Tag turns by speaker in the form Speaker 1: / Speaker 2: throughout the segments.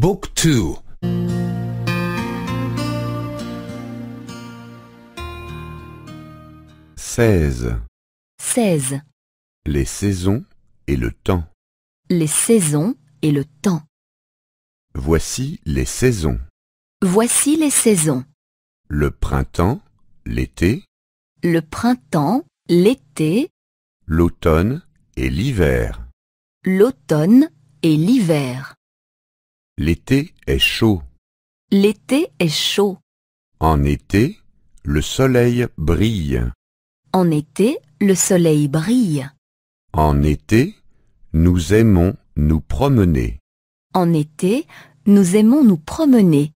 Speaker 1: Book 2 16. Les saisons et le temps.
Speaker 2: Les saisons et le temps.
Speaker 1: Voici les saisons.
Speaker 2: Voici les saisons.
Speaker 1: Le printemps, l'été.
Speaker 2: Le printemps, l'été.
Speaker 1: L'automne et l'hiver.
Speaker 2: L'automne et l'hiver.
Speaker 1: L'été est chaud.
Speaker 2: L'été est chaud.
Speaker 1: En été, le soleil brille.
Speaker 2: En été, le soleil brille.
Speaker 1: En été, nous aimons nous promener.
Speaker 2: En été, nous aimons nous promener.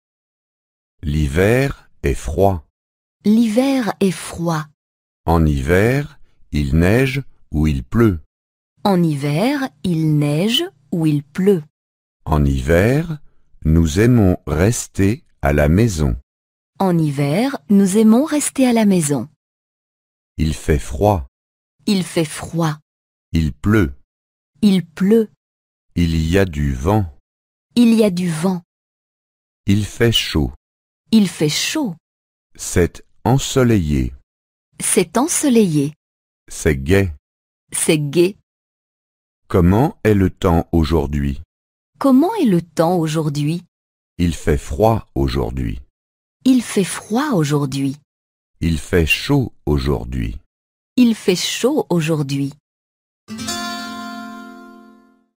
Speaker 1: L'hiver est froid.
Speaker 2: L'hiver est froid.
Speaker 1: En hiver, il neige ou il pleut.
Speaker 2: En hiver, il neige ou il pleut.
Speaker 1: En hiver, nous aimons rester à la maison.
Speaker 2: En hiver, nous aimons rester à la maison.
Speaker 1: Il fait froid.
Speaker 2: Il fait froid.
Speaker 1: Il pleut.
Speaker 2: Il pleut.
Speaker 1: Il y a du vent.
Speaker 2: Il y a du vent.
Speaker 1: Il fait chaud.
Speaker 2: Il fait chaud.
Speaker 1: C'est ensoleillé.
Speaker 2: C'est ensoleillé.
Speaker 1: C'est gai.
Speaker 2: C'est gai.
Speaker 1: Comment est le temps aujourd'hui
Speaker 2: Comment est le temps aujourd'hui
Speaker 1: Il fait froid aujourd'hui.
Speaker 2: Il fait froid aujourd'hui.
Speaker 1: Il fait chaud aujourd'hui.
Speaker 2: Il fait chaud aujourd'hui.